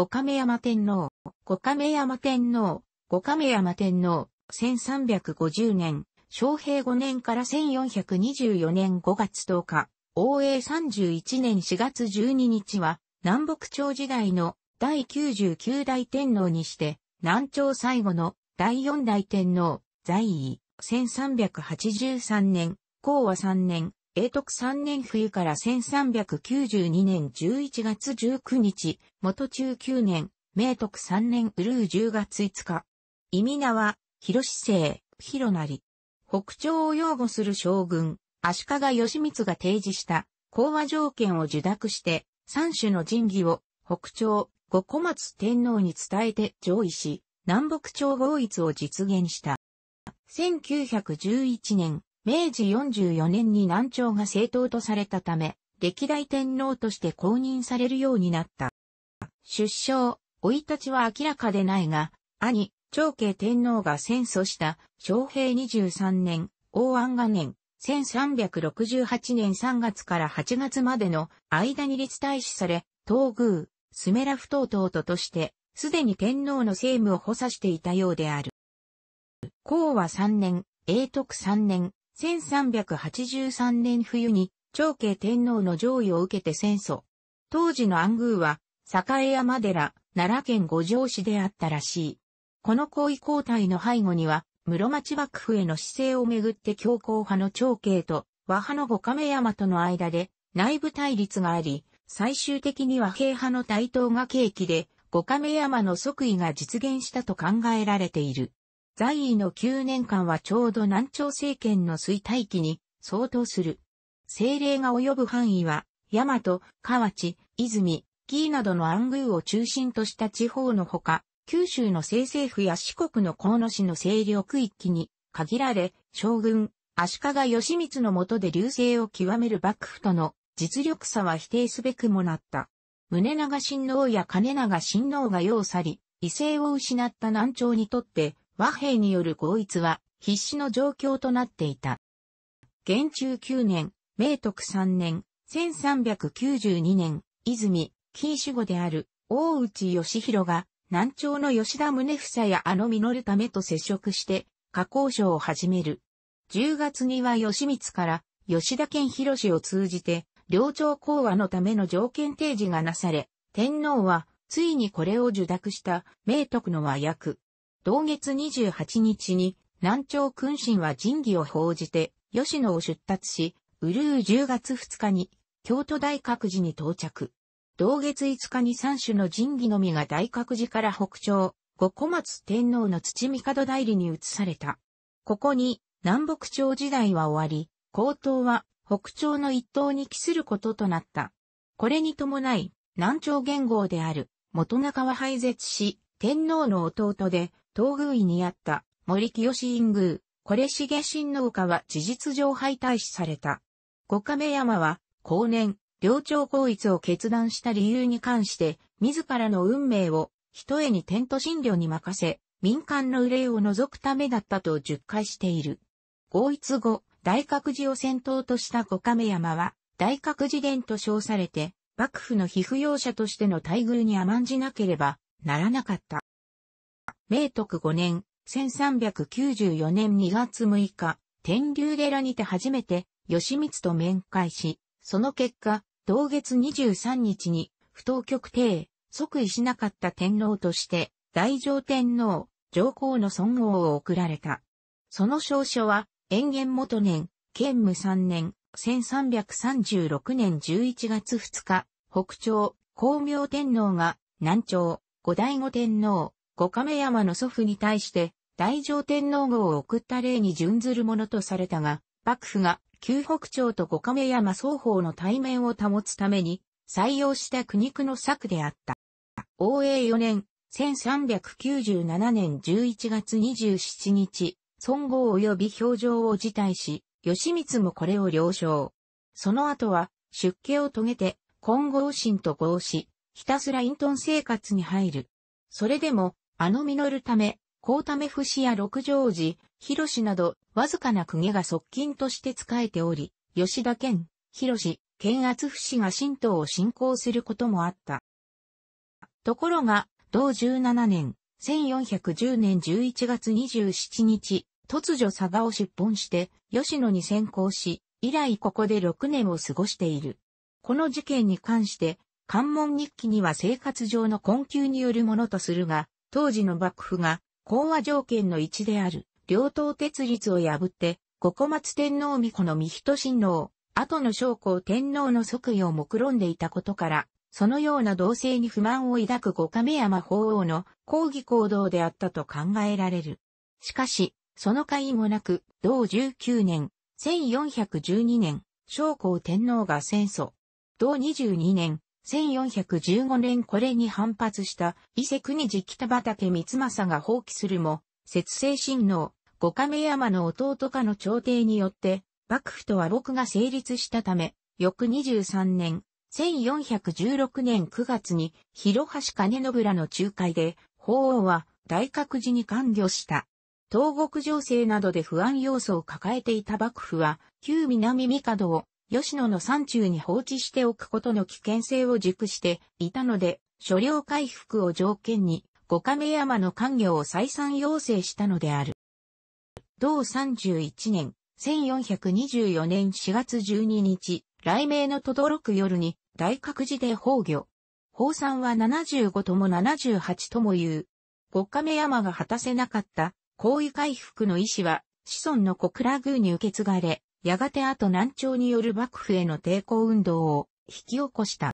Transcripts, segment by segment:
五亀山天皇、五亀山天皇、五亀山天皇、1350年、昭平5年から1424年5月10日、王永31年4月12日は、南北朝時代の第99代天皇にして、南朝最後の第4代天皇、在位、1383年、講和3年、永徳3年冬から1392年11月19日、元中9年、明徳3年うるう10月5日。意味名は、広市政、広成。北朝を擁護する将軍、足利義満が提示した、講和条件を受諾して、三種の神器を、北朝、五小松天皇に伝えて上位し、南北朝合一を実現した。1911年、明治44年に南朝が正当とされたため、歴代天皇として公認されるようになった。出生、老いたちは明らかでないが、兄、長慶天皇が戦争した昭平23年、王安元年、1368年3月から8月までの間に立大使され、東宮、スメラフ等等ととして、すでに天皇の政務を補佐していたようである。公和3年、永徳3年、1383年冬に長慶天皇の上位を受けて戦争。当時の暗宮は、栄山寺、奈良県五条市であったらしい。この行為交代の背後には、室町幕府への姿勢をめぐって強硬派の長慶と、和派の五亀山との間で内部対立があり、最終的には平派の台頭が契機で、五亀山の即位が実現したと考えられている。在位の9年間はちょうど南朝政権の衰退期に相当する。政令が及ぶ範囲は、大和、河内、泉、紀伊などの暗宮を中心とした地方のほか、九州の政政府や四国の河野市の勢力域に限られ、将軍、足利義満の下で流星を極める幕府との実力差は否定すべくもなった。宗長親王や金長親王が要去り、威勢を失った南朝にとって、和平による合一は必死の状況となっていた。元中9年、明徳3年、1392年、泉、金守護である大内義弘が南朝の吉田宗房やあの実るためと接触して、加工所を始める。10月には吉光から吉田健博を通じて、領朝講和のための条件提示がなされ、天皇はついにこれを受諾した明徳の和訳、同月28日に南朝君臣は仁義を報じて吉野を出立し、ウルー10月2日に京都大覚寺に到着。同月5日に三種の神器のみが大覚寺から北朝、五小松天皇の土角代理に移された。ここに南北朝時代は終わり、高等は北朝の一党に帰することとなった。これに伴い、南朝元号である元中は廃絶し、天皇の弟で東宮医にあった森清院宮、これ重親農家は事実上敗退視された。五亀山は、後年、領長合一を決断した理由に関して、自らの運命を、一重にテント診療に任せ、民間の憂いを除くためだったと述懐している。合一後、大覚寺を先頭とした五亀山は、大覚寺伝と称されて、幕府の被扶養者としての待遇に甘んじなければならなかった。明徳5年、1394年2月6日、天竜寺にて初めて、吉光と面会し、その結果、同月23日に、不当局定、即位しなかった天皇として、大乗天皇、上皇の尊号を贈られた。その証書は、延元元年、建武3年、1336年11月2日、北朝、光明天皇が、南朝、後醍醐天皇、五亀山の祖父に対して大乗天皇号を送った例に準ずるものとされたが、幕府が旧北朝と五亀山双方の対面を保つために採用した苦肉の策であった。応永4年、1397年11月27日、孫号及び表情を辞退し、義満もこれを了承。その後は、出家を遂げて、金剛神と合し、ひたすら隠遁生活に入る。それでも、あの実るため、高ため節や六条寺、広氏など、わずかな公家が側近として仕えており、吉田健、広氏、県厚節が神道を信仰することもあった。ところが、同17年、1410年11月27日、突如佐賀を出奔して、吉野に先行し、以来ここで6年を過ごしている。この事件に関して、関門日記には生活上の困窮によるものとするが、当時の幕府が講和条件の一である両党鉄律を破って、五小松天皇御子の御人親王、後の将校天皇の即位を目論んでいたことから、そのような同性に不満を抱く五亀山法王の抗議行動であったと考えられる。しかし、その会もなく、同19年、1412年、将校天皇が戦争。同22年、1415年これに反発した伊勢国寺北畠光政が放棄するも、節制親王、五亀山の弟家の朝廷によって、幕府とは睦が成立したため、翌23年、1416年9月に、広橋金信らの仲介で、法王は大覚寺に関御した。東国情勢などで不安要素を抱えていた幕府は、旧南帝を吉野の山中に放置しておくことの危険性を熟していたので、所領回復を条件に、五亀山の官業を再三要請したのである。同31年、1424年4月12日、雷鳴の轟く夜に、大覚寺で崩御。宝山は75とも78とも言う。五亀山が果たせなかった、行為回復の意思は、子孫の小倉宮に受け継がれ、やがて後南朝による幕府への抵抗運動を引き起こした。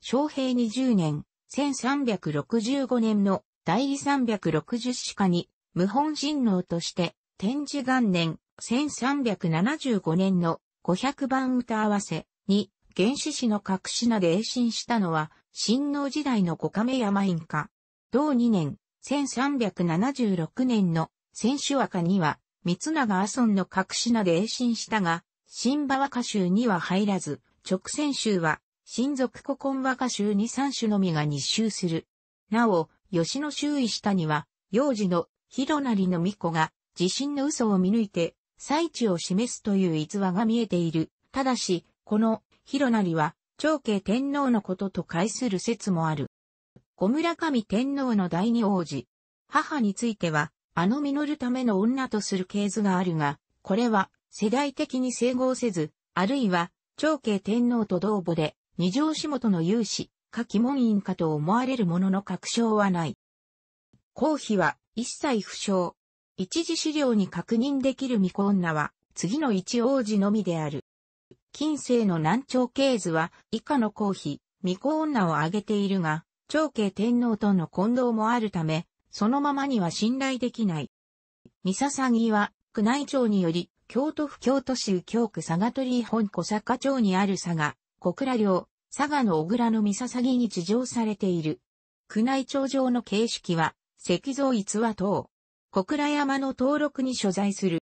昌平20年、1365年の代理360史家に、無本神能として、天智元年、1375年の500番歌合わせに、原始史の隠し名で栄進したのは、神能時代の五亀山院家。同2年、1376年の千秋和歌には、三永阿孫の各品で栄進したが、新馬和歌集には入らず、直線集は、新属古今和歌集に三種のみが日集する。なお、吉野周囲下には、幼児の広成の巫女が、地震の嘘を見抜いて、最地を示すという逸話が見えている。ただし、この広成は、長慶天皇のことと解する説もある。小村上天皇の第二王子。母については、あの実るための女とする系図があるが、これは世代的に整合せず、あるいは長慶天皇と同母で二条下元の有志、下記門院かと思われるものの確証はない。公費は一切不詳。一次資料に確認できる婚女は次の一王子のみである。近世の南朝系図は以下の公費、婚女を挙げているが、長慶天皇との混同もあるため、そのままには信頼できない。三笹木は、宮内庁により、京都府京都市右京区佐賀鳥本小坂町にある佐賀、小倉領、佐賀の小倉の三笹木に地上されている。宮内庁上の形式は、石像逸話等、小倉山の登録に所在する。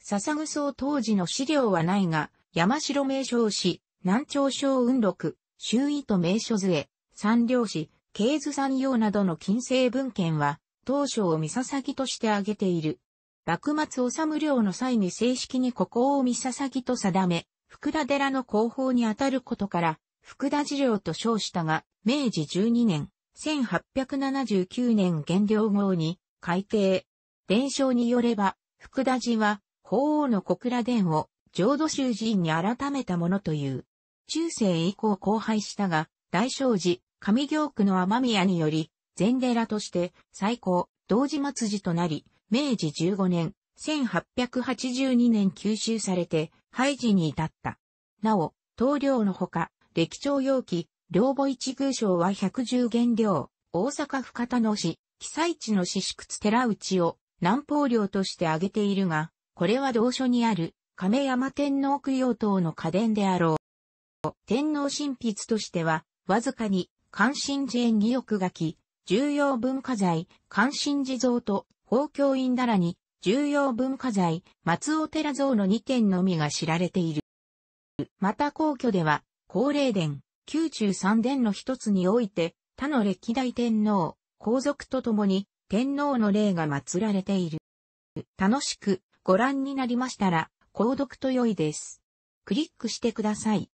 笹草当時の資料はないが、山城名称し、南朝小雲録、周囲と名所図へ、三両市、ケーズ産業などの近世文献は、当初を三笹木として挙げている。幕末治む領の際に正式にここを三笹木と定め、福田寺の広報にあたることから、福田寺領と称したが、明治12年、1879年原領号に改定。伝承によれば、福田寺は、法皇の小倉殿を浄土宗寺院に改めたものという。中世以降荒廃したが、大正寺、上京区の天宮により、禅寺として最高、同時末寺となり、明治15年、1882年吸収されて、廃寺に至った。なお、棟梁のほか、歴朝容器、両母一宮賞は110元量、大阪府田野市、被災地の市宿寺内を南方領として挙げているが、これは同書にある亀山天皇供養等の家伝であろう。天皇神筆としては、わずかに関心寺園、義欲書き、重要文化財、関心寺像と、法教院だらに、重要文化財、松尾寺像の2点のみが知られている。また皇居では、高霊殿、宮中三殿の一つにおいて、他の歴代天皇、皇族と共に、天皇の霊が祀られている。楽しくご覧になりましたら、購読と良いです。クリックしてください。